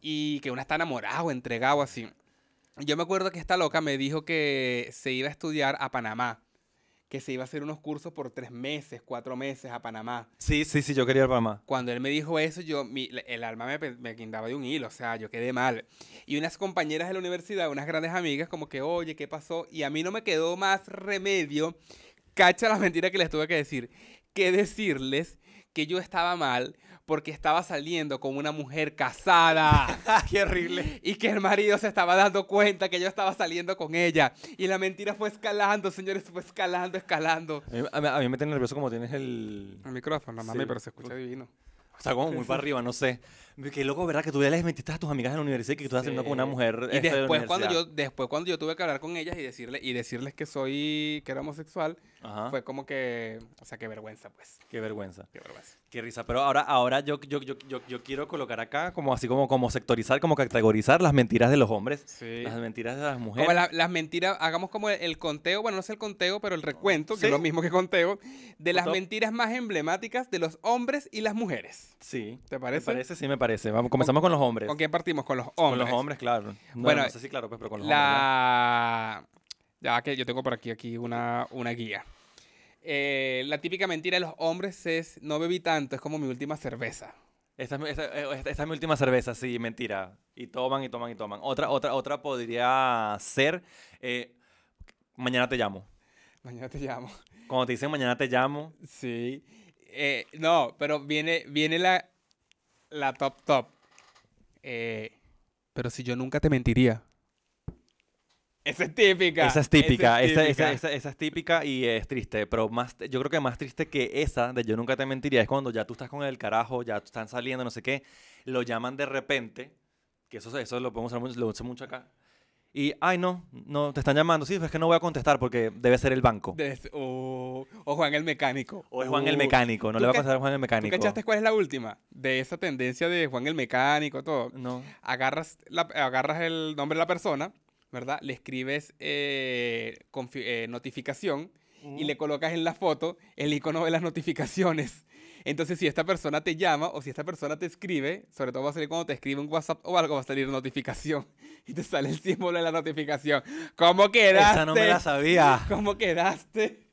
Y que una está enamorado, entregado así. Yo me acuerdo que esta loca me dijo que se iba a estudiar a Panamá que se iba a hacer unos cursos por tres meses, cuatro meses a Panamá. Sí, sí, sí, yo quería ir a Panamá. Cuando él me dijo eso, yo, el alma me, me, guindaba de un hilo, o sea, yo quedé mal. Y unas compañeras de la universidad, unas grandes amigas, como que, oye, ¿qué pasó? Y a mí no me quedó más remedio, cacha la mentira que les tuve que decir, que decirles que yo estaba mal porque estaba saliendo con una mujer casada. (laughs) ¡Qué horrible! Y que el marido se estaba dando cuenta que yo estaba saliendo con ella. Y la mentira fue escalando, señores, fue escalando, escalando. A mí, me tiene nervioso como tienes el... El micrófono, mami, pero se escucha divino. O sea, como muy (laughs) para arriba, no sé. Qué loco, ¿verdad? Que tú ya les mentiste a tus amigas en la universidad y que tú estás haciendo con una mujer. Y este, después cuando, yo, después cuando yo tuve que hablar con ellas y, decirle, y decirles que soy, que era homosexual, fue como que, o sea, qué vergüenza, pues. Qué vergüenza. Qué vergüenza. Qué risa. Pero ahora, ahora yo, yo, yo, yo, quiero colocar acá, como así como, como sectorizar, como categorizar las mentiras de los hombres, sí. las mentiras de las mujeres. Como las mentiras, hagamos como el, conteo, bueno, no es el conteo, pero el recuento, que es lo mismo que conteo, de las mentiras más emblemáticas de los hombres y las mujeres. Sí. ¿Te parece? parece, sí, me parece Vamos, comenzamos con, los hombres. ¿Con quién partimos? Con los hombres. Con los hombres, claro. bueno, claro, pues, pero con los hombres. Ya que yo tengo por aquí, aquí una, una guía. Eh, la típica mentira de los hombres es, no bebí tanto, es como mi última cerveza. Esta eh, es, mi última cerveza, sí, mentira. Y toman y toman y toman. Otra, otra, otra podría ser, eh, mañana te llamo. Mañana te llamo. Cuando te dicen mañana te llamo. Sí. no, pero viene, viene la, la top top. Eh, pero si yo nunca te mentiría. Esa es típica. Esa es típica, esa es típica, y es triste, pero más, yo creo que más triste que esa de yo nunca te mentiría es cuando ya tú estás con el carajo, ya están saliendo, no sé qué, lo llaman de repente, que eso, eso lo podemos usar, lo mucho acá, y, ay, no, no, te están llamando. Sí, es que no voy a contestar porque debe ser el banco o, Juan el Mecánico. O Juan el Mecánico, no le va a pasar a Juan el Mecánico. ¿Tú cachaste cuál es la última? De esa tendencia de Juan el Mecánico, todo. No. Agarras, agarras el nombre de la persona, ¿verdad? Le escribes eh, eh, notificación y le mm. colocas en la foto el icono de las notificaciones. Entonces, si esta persona te llama o si esta persona te escribe, sobre todo va a salir cuando te escribe un WhatsApp o algo, va a salir notificación. (laughs) Y te sale el símbolo de la notificación. ¿Cómo quedaste? Esa no me la sabía. (laughs) ¿Cómo quedaste?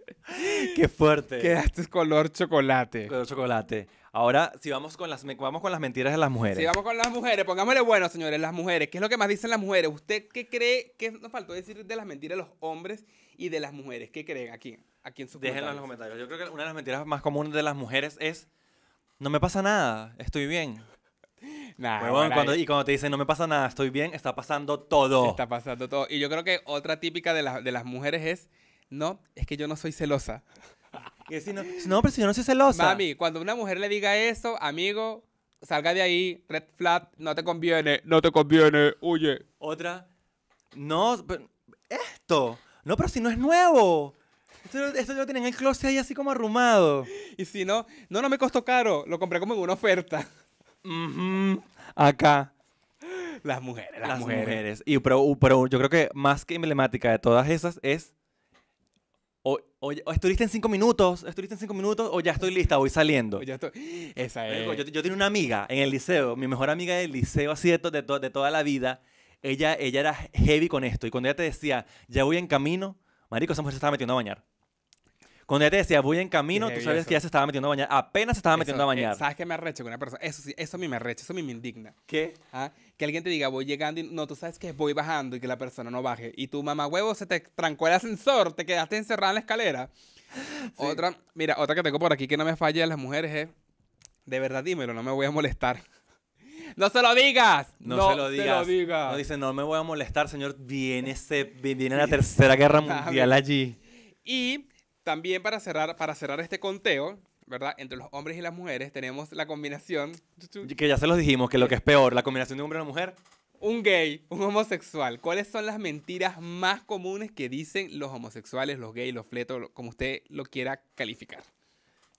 Qué fuerte. Quedaste color chocolate. Color chocolate. Ahora, si vamos con las, vamos con las mentiras de las mujeres. Si vamos con las mujeres, pongámosle bueno, señores, las mujeres. ¿Qué es lo que más dicen las mujeres? ¿Usted qué cree? ¿Qué nos faltó decir de las mentiras de los hombres y de las mujeres? ¿Qué creen aquí? aquí en su Déjenlo en los comentarios. Yo creo que una de las mentiras más comunes de las mujeres es, no me pasa nada, estoy bien. (laughs) cuando, y cuando te dicen no me pasa nada, estoy bien, está pasando todo. Está pasando todo. Y yo creo que otra típica de, de las mujeres es no, es que yo no soy celosa. (laughs) si no, pero si yo no soy celosa. Mami, cuando una mujer le diga eso, amigo, salga de ahí, red flat, no te conviene, no te conviene, huye. Otra, no, esto, no, pero si no es nuevo. Esto, esto lo tienen en el closet ahí así como arrumado. Y si no, no, no me costó caro, lo compré como en una oferta. Acá. Las mujeres, las, mujeres. Y pero yo creo que más que emblemática de todas esas es o, o, estuviste en cinco minutos, estuviste en cinco minutos, o ya estoy lista, voy saliendo. Ya estoy... Esa es. Yo, yo, tenía una amiga en el liceo, mi mejor amiga del liceo, así de, de, toda la vida. Ella, ella era heavy con esto. Y cuando ella te decía, ya voy en camino, marico, esa mujer se estaba metiendo a bañar. Cuando ella te decía, voy en camino, tú sabes que ya se estaba metiendo a bañar. Apenas se estaba metiendo a bañar. Eh, ¿Sabes qué me arrecho con una persona? Eso sí, eso a mí me arrecho. eso a mí me indigna. ¿Qué? ¿Ah? Que alguien te diga, voy llegando y no, tú sabes que voy bajando y que la persona no baje. Y tu mamá huevo se te trancó el ascensor, te quedaste encerrada en la escalera. Otra, mira, otra que tengo por aquí que no me falla de las mujeres es, de verdad dímelo, no me voy a molestar. (laughs) ¡No se lo digas! No, se, lo digas. se lo digas. No dice, no me voy a molestar, señor. Viene, ese, viene la (laughs) tercera guerra mundial allí. Y también para cerrar, para cerrar este conteo, ¿verdad? Entre los hombres y las mujeres tenemos la combinación... Que ya se los dijimos, que lo que es peor, la combinación de hombre y una mujer. Un gay, un homosexual. ¿Cuáles son las mentiras más comunes que dicen los homosexuales, los gays, los fletos, como usted lo quiera calificar?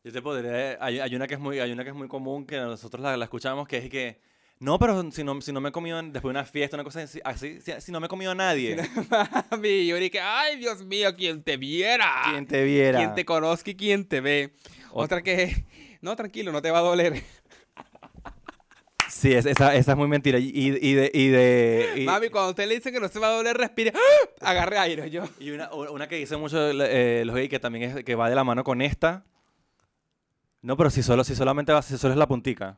Yo te podría... Hay, una, que es muy, hay una que es muy común, que nosotros la escuchamos, que es que no, pero si no, si no me he comido después de una fiesta, una cosa así, si, no me he comido a nadie. (laughs) Mami, yo dije, ay, Dios mío, quien te viera. Quien te viera. Quien te conozca y quien te ve. Otra, que, no, tranquilo, no te va a doler. Sí, esa, es muy mentira. Y, de... Mami, cuando usted le dice que no se va a doler, respire. ¡Ah! Agarre aire yo. Y una, una que dice mucho eh, los que también es, que va de la mano con esta, no, pero si solo, si solamente vas, si solo es la puntica.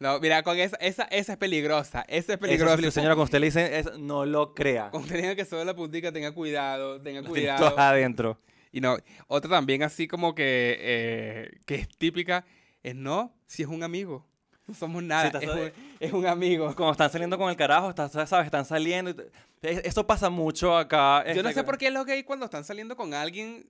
No, mira, con esa, esa, esa es peligrosa. Esa es peligrosa. señora, cuando usted le dice, no lo crea. Cuando usted que solo la puntica, tenga cuidado, tenga cuidado. Todo adentro. Y no, otra también así como que, eh, que es típica, es no, si es un amigo. No somos nada, es, un, amigo. Cuando están saliendo con el carajo, ¿sabes? Están saliendo. Eso pasa mucho acá. Yo no este, sé por qué es que gays cuando están saliendo con alguien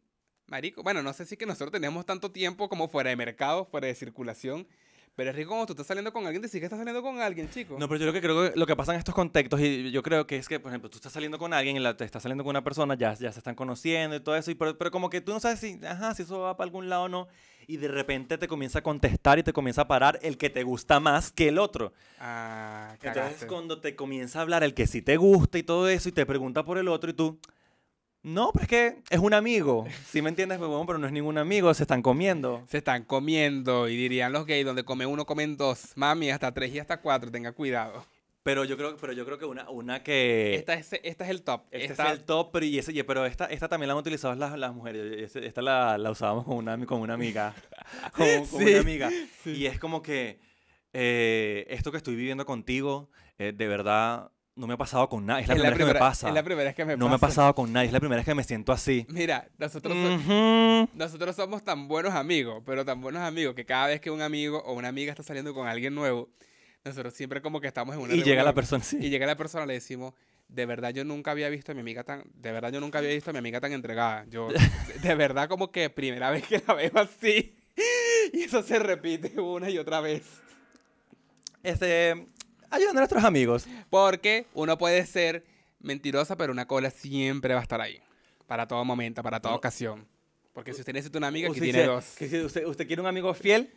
Marico, bueno, no sé si que nosotros tenemos tanto tiempo como fuera de mercado, fuera de circulación, pero es rico cuando tú estás saliendo con alguien, decir que estás saliendo con alguien, chico. No, pero yo que creo que lo que pasa en estos contextos, y yo creo que es que, por ejemplo, tú estás saliendo con alguien, te estás saliendo con una persona, ya, ya se están conociendo y todo eso, y, pero, como que tú no sabes si, ajá, si eso va para algún lado o no, y de repente te comienza a contestar y te comienza a parar el que te gusta más que el otro. Ah, cagaste. Entonces cuando te comienza a hablar el que sí te gusta y todo eso, y te pregunta por el otro, y tú... No, pero es que es un amigo. Si me entiendes, pero no es ningún amigo, se están comiendo. Se están comiendo, y dirían los gays, donde come uno, comen dos. Mami, hasta tres y hasta cuatro, tenga cuidado. Pero yo creo, pero yo creo que una, una que. Esta es, el top. Este esta... es el top, pero, y ese, pero esta, esta también la han utilizado las, mujeres. Esta la, la usábamos con una, con una amiga. (laughs) con, una amiga. Y es como que eh, esto que estoy viviendo contigo, eh, de verdad no me ha pasado con nadie. Es la, primera, vez que me pasa. Es la primera vez que me no pasa. No me ha pasado con nadie. Es la primera vez que me siento así. Mira, nosotros, nosotros somos tan buenos amigos, pero tan buenos amigos que cada vez que un amigo o una amiga está saliendo con alguien nuevo, nosotros siempre como que estamos en una. Y llega la persona, sí. Y llega la persona, le decimos. De verdad yo nunca había visto a mi amiga tan, de verdad yo nunca había visto a mi amiga tan entregada. Yo, (laughs) de, verdad como que primera vez que la veo así. (laughs) Y eso se repite una y otra vez. Este, ayudando a nuestros amigos. Porque uno puede ser mentirosa, pero una cola siempre va a estar ahí. Para todo momento, para toda ocasión. Porque si usted necesita una amiga que tiene dos. que si usted, quiere un amigo fiel,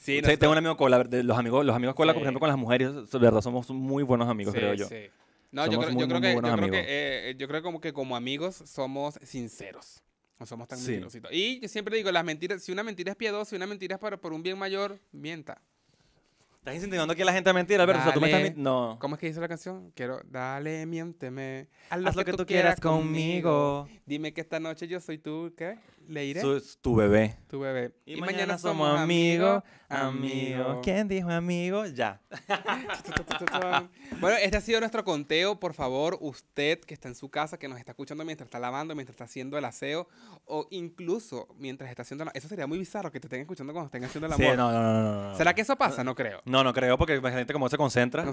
Sí, tengo un amigo cola, los amigos, los amigos cola, por ejemplo, con las mujeres, de verdad somos muy buenos amigos, creo yo. Sí. No, yo creo, yo creo que, yo creo eh, yo creo como que como amigos somos sinceros. No somos tan mentirositos. Y yo siempre digo, las mentiras, si una mentira es piadosa, si una mentira es para, por un bien mayor, mienta. Estás insinuando que la gente mentira, Alberto. O sea, me estás... No. ¿Cómo es que dice la canción? Quiero... Dale, miénteme. Haz lo, que, tú quieras, conmigo. Dime que esta noche yo soy tú, ¿qué? le iré. tu bebé. Tu bebé. Y, mañana, somos amigos, amigos. Amigo. ¿Quién dijo amigo? Ya. (laughs) bueno, este ha sido nuestro conteo. Por favor, usted que está en su casa, que nos está escuchando mientras está lavando, mientras está haciendo el aseo, o incluso mientras está haciendo... Eso sería muy bizarro que te estén escuchando cuando estén haciendo el amor. Sí, no, no, no, ¿Será que eso pasa? No creo. No, no creo, porque imagínate cómo se concentra.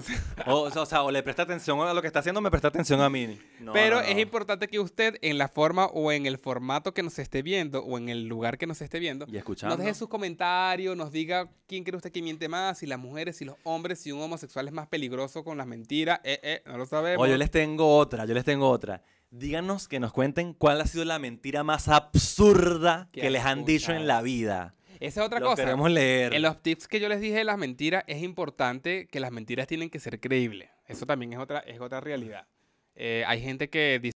o, sea, o le presta atención a lo que está haciendo, me presta atención a mí. Pero es importante que usted, en la forma o en el formato que nos esté viendo, o en el lugar que nos esté viendo, y escuchando. nos deje sus comentarios, nos diga quién cree usted que miente más, si las mujeres, si los hombres, si un homosexual es más peligroso con las mentiras, eh, eh, no lo sabemos. O yo les tengo otra, yo les tengo otra. Díganos que nos cuenten cuál ha sido la mentira más absurda que les han dicho en la vida. Esa es otra cosa. Queremos leer. En los tips que yo les dije de las mentiras, es importante que las mentiras tienen que ser creíbles. Eso también es otra, es otra realidad. Eh, hay gente que dice